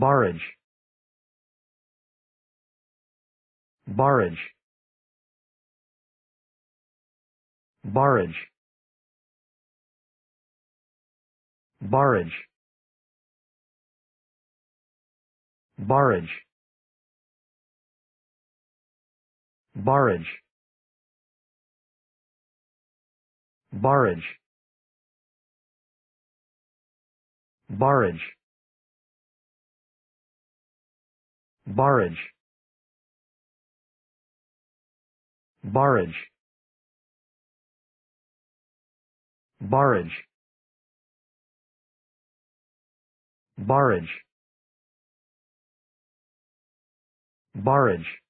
barrage barrage barrage barrage barrage barrage barrage barrage barrage barrage barrage barrage barrage